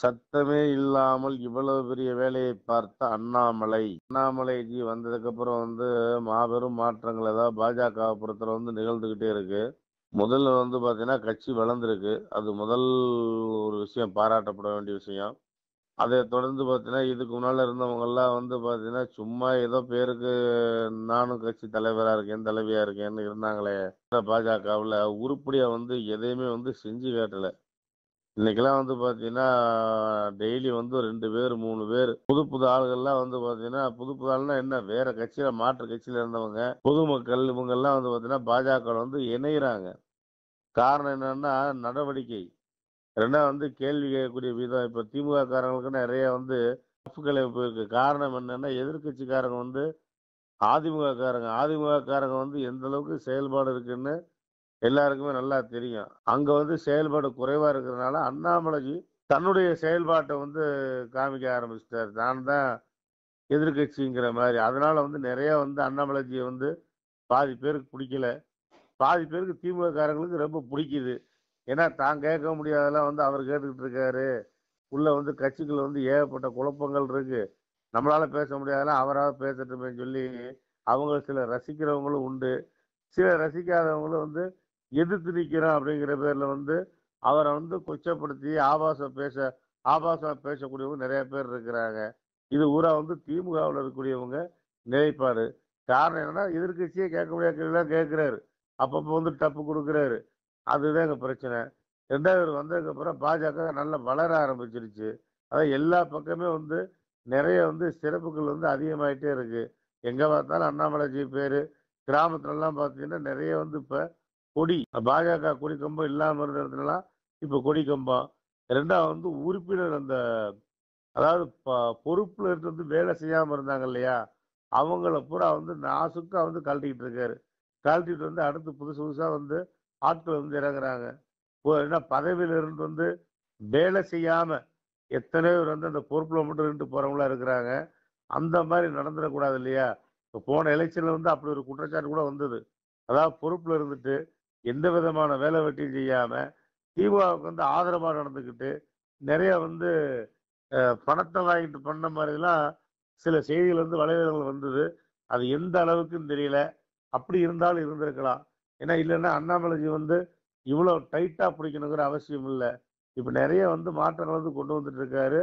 சத்தமே இல்லாமல் இவ்வளவு பெரிய வேலையை பார்த்த அண்ணாமலை அண்ணாமலைக்கு வந்ததுக்கு அப்புறம் வந்து மாபெரும் மாற்றங்கள் ஏதாவது பாஜக புறத்துல வந்து நிகழ்ந்துகிட்டே இருக்கு முதல்ல வந்து பாத்தீங்கன்னா கட்சி வளர்ந்துருக்கு அது முதல் ஒரு விஷயம் பாராட்டப்பட வேண்டிய விஷயம் அதை தொடர்ந்து பார்த்தீங்கன்னா இதுக்கு முன்னால் இருந்தவங்கெல்லாம் வந்து பார்த்தீங்கன்னா சும்மா ஏதோ பேருக்கு நானும் கட்சி தலைவராக இருக்கேன் தலைவியாக இருக்கேன்னு இருந்தாங்களே பாஜகவில் உருப்படியாக வந்து எதையுமே வந்து செஞ்சு காட்டலை இன்னைக்கெல்லாம் வந்து பாத்தீங்கன்னா டெய்லி வந்து ரெண்டு பேர் மூணு பேர் புது புது ஆளுகள்லாம் வந்து பாத்தீங்கன்னா புது புது ஆளுனா என்ன வேற கட்சியில மாற்று கட்சியில இருந்தவங்க பொதுமக்கள் இவங்கெல்லாம் வந்து பாத்தீங்கன்னா பாஜக வந்து இணையிறாங்க காரணம் என்னன்னா நடவடிக்கை ரெண்டாவது வந்து கேள்வி கேட்கக்கூடிய விதம் இப்போ திமுக காரங்களுக்கு நிறைய வந்து தப்புக்களை போயிருக்கு காரணம் என்னன்னா எதிர்கட்சிக்காரங்க வந்து அதிமுக காரங்க அதிமுக காரங்க வந்து எந்த அளவுக்கு செயல்பாடு இருக்குன்னு எல்லாருக்குமே நல்லா தெரியும் அங்க வந்து செயல்பாடு குறைவா இருக்கிறதுனால அண்ணாமலைஜி தன்னுடைய செயல்பாட்டை வந்து காமிக்க ஆரம்பிச்சிட்டாரு நான் தான் எதிர்கட்சிங்கிற மாதிரி அதனால வந்து நிறைய வந்து அண்ணாமலைஜியை வந்து பாதி பேருக்கு பிடிக்கல பாதி பேருக்கு காரங்களுக்கு ரொம்ப பிடிக்குது ஏன்னா தான் கேட்க முடியாதெல்லாம் வந்து அவர் கேட்டுக்கிட்டு இருக்காரு உள்ள வந்து கட்சிகள் வந்து ஏகப்பட்ட குழப்பங்கள் இருக்கு நம்மளால பேச முடியாதெல்லாம் அவராக பேசட்டுமே சொல்லி அவங்க சில ரசிக்கிறவங்களும் உண்டு சில ரசிக்காதவங்களும் வந்து எதிர்த்து நிற்கிறோம் அப்படிங்கிற பேரில் வந்து அவரை வந்து கொச்சப்படுத்தி ஆபாசம் பேச ஆபாசம் பேசக்கூடியவங்க நிறைய பேர் இருக்கிறாங்க இது ஊரா வந்து திமுகவில் இருக்கக்கூடியவங்க நிலைப்பாடு காரணம் என்னன்னா எதிர்கட்சியே கேட்க முடியாது கேள்விலாம் கேட்குறாரு அப்பப்போ வந்து டப்பு கொடுக்குறாரு அதுதான் எங்கள் பிரச்சனை ரெண்டாவது வந்ததுக்கப்புறம் பாஜக நல்லா வளர ஆரம்பிச்சிருச்சு அதாவது எல்லா பக்கமே வந்து நிறைய வந்து சிறப்புகள் வந்து அதிகமாயிட்டே இருக்கு எங்கே பார்த்தாலும் அண்ணாமலைஜி பேர் கிராமத்துலலாம் பார்த்தீங்கன்னா நிறைய வந்து இப்போ கொடி பாஜக கொடி கம்பம் இல்லாமல் இருந்ததுனால இப்போ கொடி கம்பம் ரெண்டாவது வந்து உறுப்பினர் அந்த அதாவது பொறுப்புல இருந்து வந்து வேலை செய்யாமல் இருந்தாங்க இல்லையா அவங்கள பூரா வந்து நாசுக்கா வந்து கழட்டிக்கிட்டு இருக்காரு கழட்டிட்டு வந்து அடுத்து புதுசு புதுசாக வந்து ஆட்கள் வந்து இறங்குறாங்க ஏன்னா பதவியிலிருந்து வந்து வேலை செய்யாம எத்தனை பேர் வந்து அந்த பொறுப்புல மட்டும் இருந்து போறவங்களா இருக்கிறாங்க அந்த மாதிரி நடந்துடக்கூடாது இல்லையா இப்போ போன எலெக்ஷன்ல வந்து அப்படி ஒரு குற்றச்சாட்டு கூட வந்தது அதாவது பொறுப்புல இருந்துட்டு எந்த விதமான வேலை வெட்டியும் செய்யாமல் திமுகவுக்கு வந்து ஆதரவாக நடந்துக்கிட்டு நிறைய வந்து பணத்தை வாங்கிட்டு பண்ண மாதிரிலாம் சில செய்திகள் வந்து வலைதளங்கள் வந்தது அது எந்த அளவுக்குன்னு தெரியல அப்படி இருந்தாலும் இருந்திருக்கலாம் ஏன்னா இல்லைன்னா அண்ணாமலைஜி வந்து இவ்வளோ டைட்டாக பிடிக்கணுங்கிற அவசியம் இல்லை இப்போ நிறைய வந்து மாற்றங்கள் வந்து கொண்டு வந்துட்டு இருக்காரு